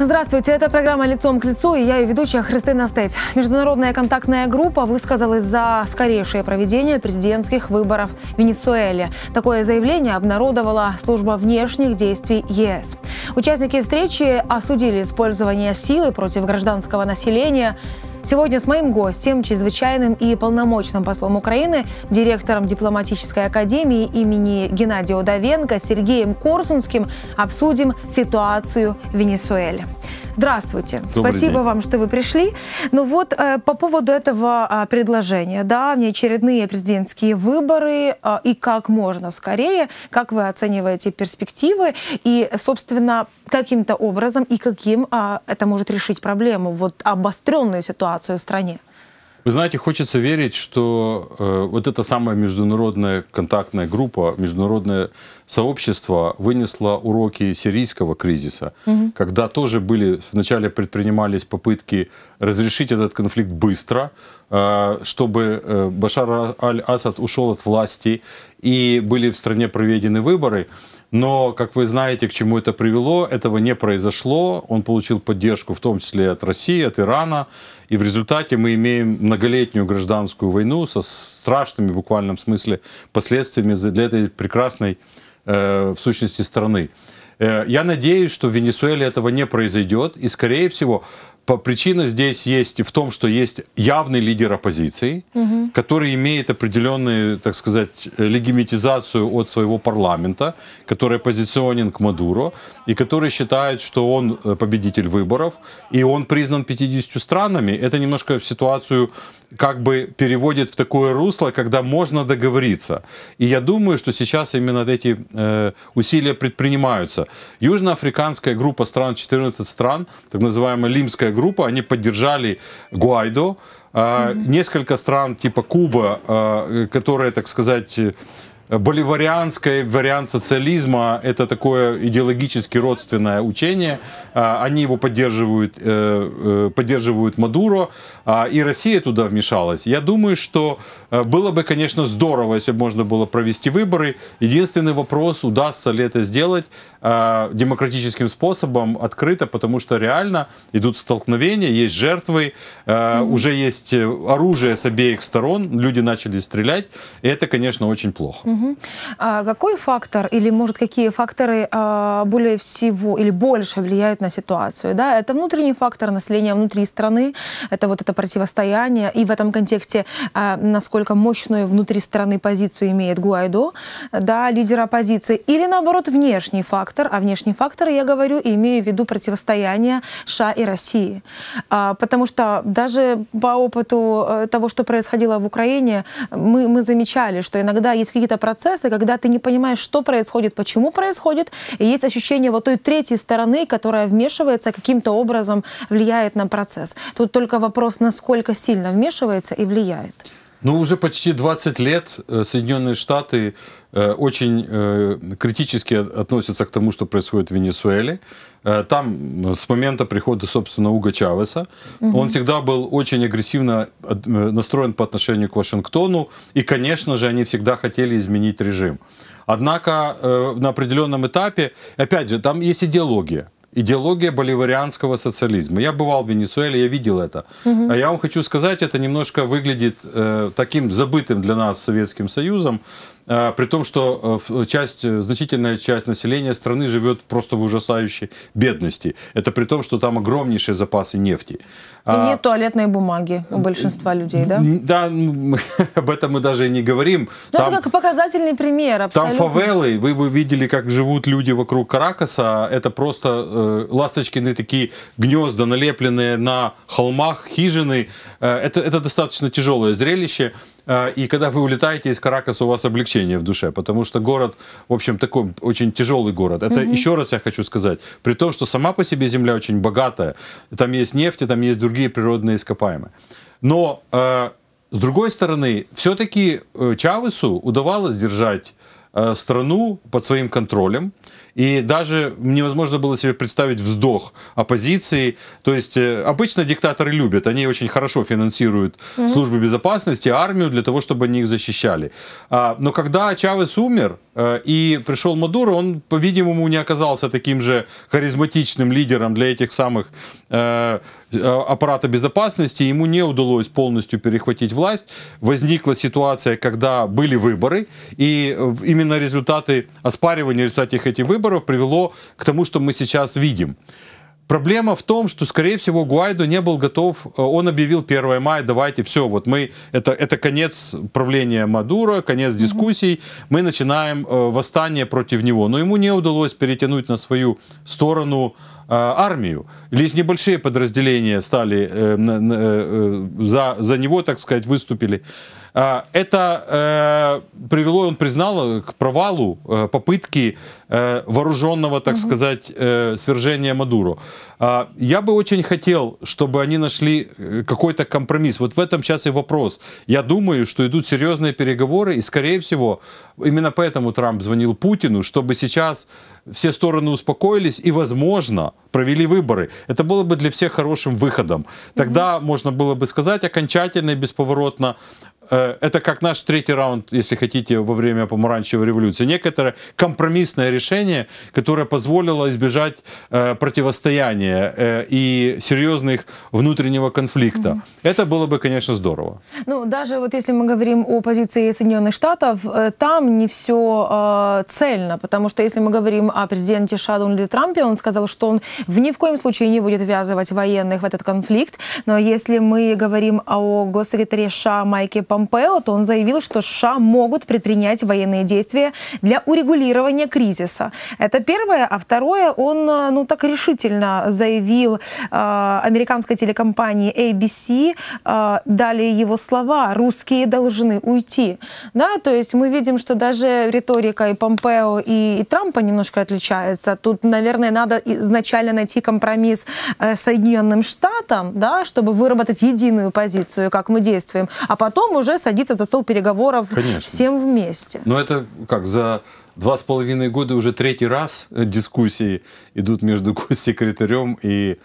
Здравствуйте, это программа «Лицом к лицу» и я ее ведущая Христина Стец. Международная контактная группа высказалась за скорейшее проведение президентских выборов в Венесуэле. Такое заявление обнародовала служба внешних действий ЕС. Участники встречи осудили использование силы против гражданского населения, Сегодня с моим гостем, чрезвычайным и полномочным послом Украины, директором дипломатической академии имени Геннадия Удовенко Сергеем Корсунским обсудим ситуацию в Венесуэле. Здравствуйте. Добрый Спасибо день. вам, что вы пришли. Ну вот, э, по поводу этого а, предложения, да, неочередные президентские выборы а, и как можно скорее, как вы оцениваете перспективы и, собственно, каким-то образом и каким а, это может решить проблему, вот обостренную ситуацию в стране? Вы знаете, хочется верить, что э, вот эта самая международная контактная группа, международная сообщество вынесло уроки сирийского кризиса, угу. когда тоже были, вначале предпринимались попытки разрешить этот конфликт быстро, э, чтобы э, Башар аль-Асад ушел от власти, и были в стране проведены выборы. Но, как вы знаете, к чему это привело, этого не произошло. Он получил поддержку в том числе от России, от Ирана. И в результате мы имеем многолетнюю гражданскую войну со страшными, в буквальном смысле, последствиями для этой прекрасной Э, в сущности страны. Э, я надеюсь, что в Венесуэле этого не произойдет, и, скорее всего, по причина здесь есть в том, что есть явный лидер оппозиции, угу. который имеет определенную, так сказать, легимитизацию от своего парламента, который позиционен к Мадуро, и который считает, что он э, победитель выборов, и он признан 50 странами. Это немножко ситуацию как бы переводит в такое русло, когда можно договориться. И я думаю, что сейчас именно эти э, усилия предпринимаются. Южноафриканская группа стран, 14 стран, так называемая Лимская группа, они поддержали Гуайдо. Mm-hmm. Несколько стран типа Куба, а, которые, так сказать, боливарианская вариант социализма, это такое идеологически родственное учение. А, они его поддерживают, э, э, поддерживают Мадуро, и Россия туда вмешалась. Я думаю, что э, было бы, конечно, здорово, если бы можно было провести выборы. Единственный вопрос, удастся ли это сделать э, демократическим способом, открыто, потому что реально идут столкновения, есть жертвы, э, mm-hmm. уже есть э, оружие с обеих сторон, люди начали стрелять, и это, конечно, очень плохо. Mm-hmm. А какой фактор или, может, какие факторы э, более всего или больше влияют на ситуацию? Да? Это внутренний фактор населения внутри страны, это вот это противостояние, и в этом контексте, э, насколько мощную внутри страны позицию имеет Гуайдо, да, лидер оппозиции, или, наоборот, внешний фактор, фактор, а внешний фактор я говорю, имею в виду противостояние США и России. А, потому что даже по опыту э, того, что происходило в Украине, мы, мы замечали, что иногда есть какие-то процессы, когда ты не понимаешь, что происходит, почему происходит, и есть ощущение вот той третьей стороны, которая вмешивается, каким-то образом влияет на процесс. Тут только вопрос, насколько сильно вмешивается и влияет. Ну, уже почти 20 лет э, Соединенные Штаты э, очень э, критически относятся к тому, что происходит в Венесуэле. Там с момента прихода, собственно, Уга Чавеса, угу. он всегда был очень агрессивно настроен по отношению к Вашингтону, и, конечно же, они всегда хотели изменить режим. Однако на определенном этапе, опять же, там есть идеология идеология боливарианского социализма. Я бывал в Венесуэле, я видел это. Угу. А я вам хочу сказать, это немножко выглядит э, таким забытым для нас Советским Союзом, а, при том, что э, часть, э, значительная часть населения страны живет просто в ужасающей бедности. Это при том, что там огромнейшие запасы нефти. И а, нет туалетной бумаги у большинства людей, да? Да, ну, об этом мы даже и не говорим. Ну, там, это как показательный пример, абсолютно. Там фавелы, вы бы видели, как живут люди вокруг Каракаса, это просто э, ласточкины такие гнезда, налепленные на холмах, хижины. Э, это, это достаточно тяжелое зрелище. Э, и когда вы улетаете из Каракаса, у вас облегчение в душе, потому что город, в общем, такой очень тяжелый город. Это угу. еще раз я хочу сказать, при том, что сама по себе земля очень богатая, там есть нефть, там есть другие природные ископаемые. Но э, с другой стороны, все-таки э, Чавесу удавалось держать э, страну под своим контролем. И даже невозможно было себе представить вздох оппозиции. То есть э, обычно диктаторы любят, они очень хорошо финансируют службы безопасности, армию для того, чтобы они их защищали. А, но когда Чавес умер, Э, и пришел Мадуро, он, по-видимому, не оказался таким же харизматичным лидером для этих самых э, э, аппарата безопасности, ему не удалось полностью перехватить власть. Возникла ситуация, когда были выборы, и именно результаты оспаривания результатов этих выборов привело к тому, что мы сейчас видим. Проблема в том, что, скорее всего, Гуайду не был готов. Э, он объявил 1 мая, давайте, все, вот мы, это, это конец правления Мадура, конец дискуссий, мы начинаем э, восстание против него. Но ему не удалось перетянуть на свою сторону Э, армию. Лишь небольшие подразделения стали э, э, за, за него, так сказать, выступили. А, это привело, он признал, к провалу попытки вооруженного, так угу. сказать, свержения Мадуро. А, я бы очень хотел, чтобы они нашли э, какой-то компромисс. Вот в этом сейчас и вопрос. Я думаю, что идут серьезные переговоры, и, скорее всего, именно поэтому Трамп звонил Путину, чтобы сейчас все стороны успокоились и, возможно, провели выборы. Это было бы для всех хорошим выходом. Тогда mm-hmm. можно было бы сказать окончательно и бесповоротно, Э, это как наш третий раунд, если хотите, во время помаранчевой революции. Некоторое компромиссное решение, которое позволило избежать э, противостояния э, и серьезных внутреннего конфликта. Mm -hmm. Это было бы, конечно, здорово. Ну, даже вот если мы говорим о позиции Соединенных Штатов, э, там не все э, цельно, потому что если мы говорим о президенте США Трампе, он сказал, что он в ни в коем случае не будет ввязывать военных в этот конфликт. Но если мы говорим о госсекретаре США Майке Помпео, Помпео, то он заявил, что США могут предпринять военные действия для урегулирования кризиса. Это первое. А второе, он э, ну, так решительно заявил э, американской телекомпании ABC, э, далее его слова «русские должны уйти». Да, то есть мы видим, что даже риторика и Помпео, и, и Трампа немножко отличается. Тут, наверное, надо изначально найти компромисс э, Соединенным Штатам, да, чтобы выработать единую позицию, как мы действуем. А потом уже уже садиться за стол переговоров Конечно. всем вместе. Но это как, за два с половиной года уже третий раз э, дискуссии идут между госсекретарем и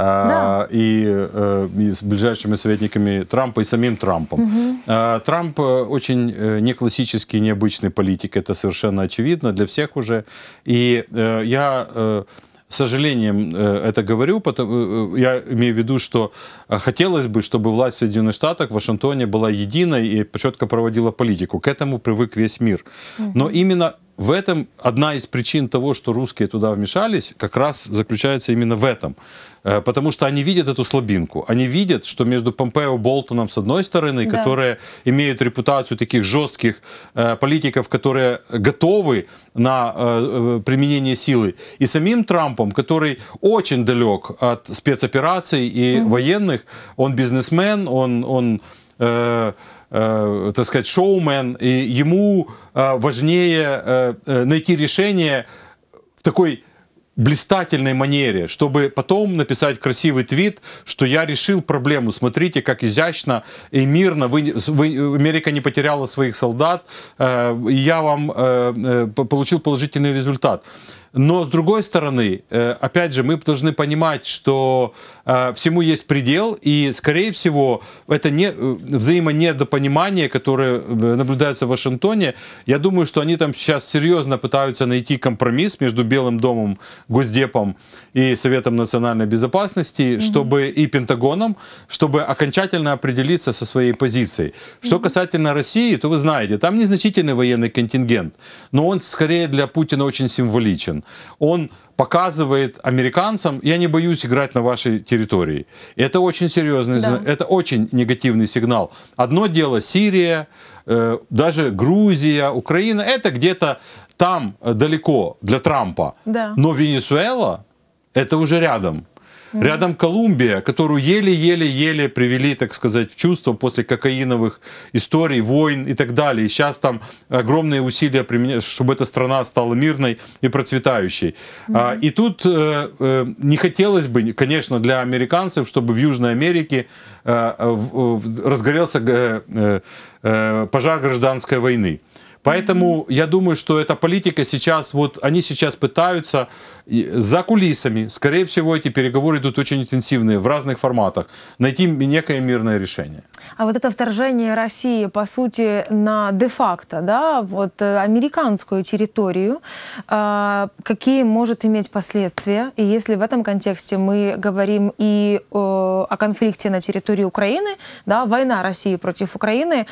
а, да. и, э, и с ближайшими советниками Трампа и самим Трампом. Угу. Трамп э, очень не классический, необычный политик, это совершенно очевидно для всех уже. И я с сожалением э, это говорю, потому, э, э, я имею в виду, что хотелось бы, чтобы власть в Соединенных Штатах в Вашингтоне была единой и четко проводила политику. К этому привык весь мир. Но именно в этом одна из причин того, что русские туда вмешались, как раз заключается именно в этом. Э, потому что они видят эту слабинку. Они видят, что между Помпео и Болтоном, с одной стороны, да. которые имеют репутацию таких жестких э, политиков, которые готовы на э, э применение силы, и самим Трампом, который очень далек от спецопераций и угу. военных, он бизнесмен, он... он э, э, так сказать, шоумен, и ему э, важнее э, э, найти решение в такой блистательной манере, чтобы потом написать красивый твит, что я решил проблему. Смотрите, как изящно и мирно вы, вы, Америка не потеряла своих солдат, э, я вам э, э получил положительный результат. Но с другой стороны, э, опять же, мы должны понимать, что э, всему есть предел, и, скорее всего, это не, э, взаимонедопонимание, которое наблюдается в Вашингтоне. Я думаю, что они там сейчас серьезно пытаются найти компромисс между Белым домом, Госдепом и Советом национальной безопасности, mm-hmm. чтобы и Пентагоном, чтобы окончательно определиться со своей позицией. Что mm-hmm. касательно России, то вы знаете, там незначительный военный контингент, но он скорее для Путина очень символичен. Байден, он показывает американцам, я не боюсь играть на вашей территории. Это очень серьезный, да. это очень негативный сигнал. Одно дело Сирия, э, даже Грузия, Украина, это где-то там далеко для Трампа. Да. Но Венесуэла, это уже рядом. Mm-hmm. Рядом Колумбия, которую еле-еле-еле привели, так сказать, в чувство после кокаиновых историй, войн и так далее. И сейчас там огромные усилия применяют, чтобы эта страна стала мирной и процветающей. Mm-hmm. И тут э, э, не хотелось бы, конечно, для американцев, чтобы в Южной Америке э, разгорелся пожар гражданской войны. Поэтому я думаю, что эта политика сейчас, вот они сейчас пытаются за кулисами, скорее всего, эти переговоры идут очень интенсивные, в разных форматах, найти некое мирное решение. А вот это вторжение России, по сути, на де-факто, да, вот э, американскую территорию, э, какие может иметь последствия? И если в этом контексте мы говорим и э, о конфликте на территории Украины, да, война России против Украины,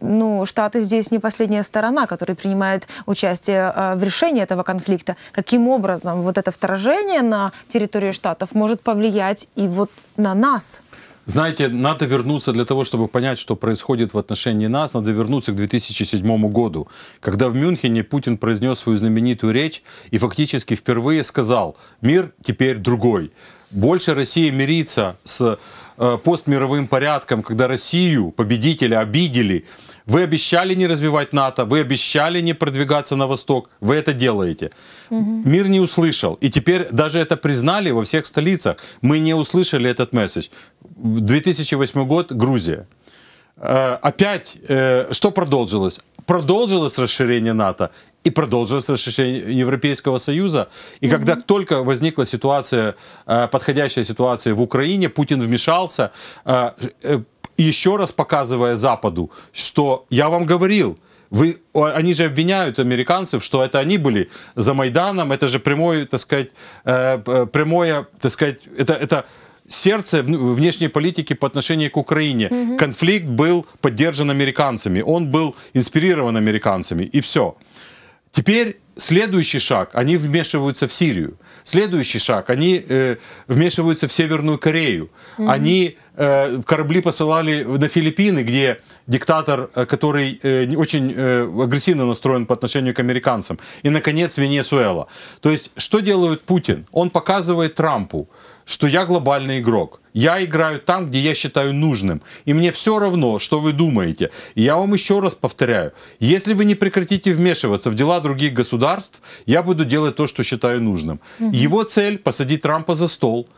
ну, Штаты здесь не последняя сторона, которая принимает участие в решении этого конфликта. Каким образом вот это вторжение на территорию Штатов может повлиять и вот на нас. Знаете, надо вернуться для того, чтобы понять, что происходит в отношении нас, надо вернуться к 2007 году, когда в Мюнхене Путин произнес свою знаменитую речь и фактически впервые сказал «Мир теперь другой». Больше Россия мирится с э, постмировым порядком, когда Россию, победители обидели – вы обещали не развивать НАТО, вы обещали не продвигаться на восток, вы это делаете. Угу. Мир не услышал. И теперь даже это признали во всех столицах. Мы не услышали этот месседж. 2008 год, Грузия. Э, опять, э, что продолжилось? Продолжилось расширение НАТО и продолжилось расширение Европейского Союза. И mm-hmm. когда только возникла ситуация, э, подходящая ситуация в Украине, Путин вмешался, э, э, еще раз показывая Западу, что я вам говорил, вы, они же обвиняют американцев, что это они были за Майданом, это же прямое, так сказать, э, прямое, так сказать, это, это сердце внешней политики по отношению к Украине. Mm -hmm. Конфликт был поддержан американцами, он был инспирирован американцами, и все. Теперь следующий шаг, они вмешиваются в Сирию. Следующий шаг, они э, вмешиваются в Северную Корею. Mm-hmm. Они э, корабли посылали на Филиппины, где диктатор, э, который э, очень э, агрессивно настроен по отношению к американцам. И, наконец, Венесуэла. То есть, что делает Путин? Он показывает Трампу, что я глобальный игрок. Я играю там, где я считаю нужным. И мне все равно, что вы думаете. И я вам еще раз повторяю. Если вы не прекратите вмешиваться в дела других государств, я буду делать то, что считаю нужным. Угу. Его цель – посадить Трампа за стол,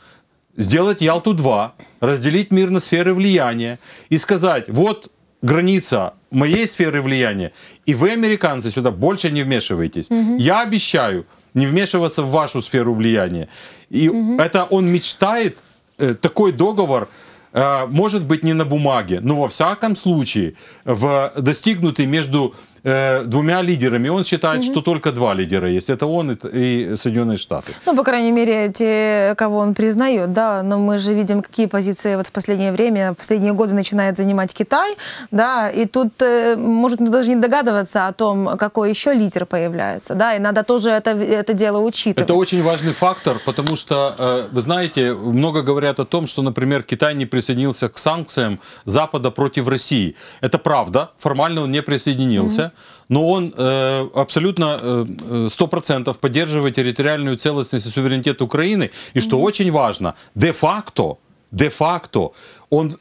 сделать Ялту-2, разделить мир на сферы влияния и сказать, вот граница моей сферы влияния, и вы, американцы, сюда больше не вмешиваетесь. Угу. Я обещаю не вмешиваться в вашу сферу влияния. И угу. это он мечтает, э, такой договор, э, может быть, не на бумаге, но во всяком случае, в, э, достигнутый между э, двумя лидерами. Он считает, угу. что только два лидера есть. Это он и, и Соединенные Штаты. Ну, по крайней мере, те, кого он признает, да. Но мы же видим, какие позиции вот в последнее время, в последние годы начинает занимать Китай, да. И тут, э, может, даже не догадываться о том, какой еще лидер появляется, да. И надо тоже это, это дело учитывать. Это очень важный фактор, потому что, э, вы знаете, много говорят о том, что, например, Китай не присоединился к санкциям Запада против России. Это правда, формально он не присоединился но он э, абсолютно э, 100% э, поддерживает территориальную целостность и суверенитет Украины. И что mm-hmm. очень важно, де-факто, де-факто он,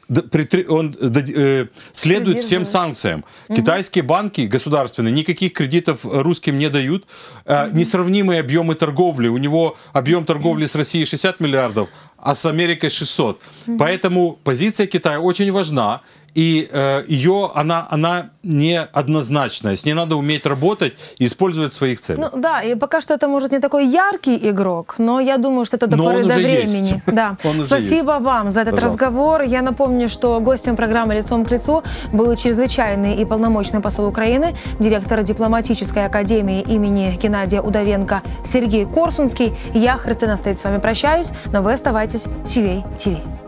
он э, следует всем санкциям. Угу. Китайские банки государственные никаких кредитов русским не дают. Э, угу. Несравнимые объемы торговли. У него объем торговли с Россией 60 миллиардов, а с Америкой 600. Угу. Поэтому позиция Китая очень важна и э, ее она, она неоднозначная. С ней надо уметь работать и использовать своих целей. Ну, да, и пока что это, может, не такой яркий игрок, но я думаю, что это до но поры до времени. Есть. Да. Спасибо есть. вам за этот Пожалуйста. разговор. Я напомню, что гостем программы «Лицом к лицу» был чрезвычайный и полномочный посол Украины, директор дипломатической академии имени Геннадия Удовенко Сергей Корсунский. Я, Христина Стоит, с вами прощаюсь, но вы оставайтесь с UA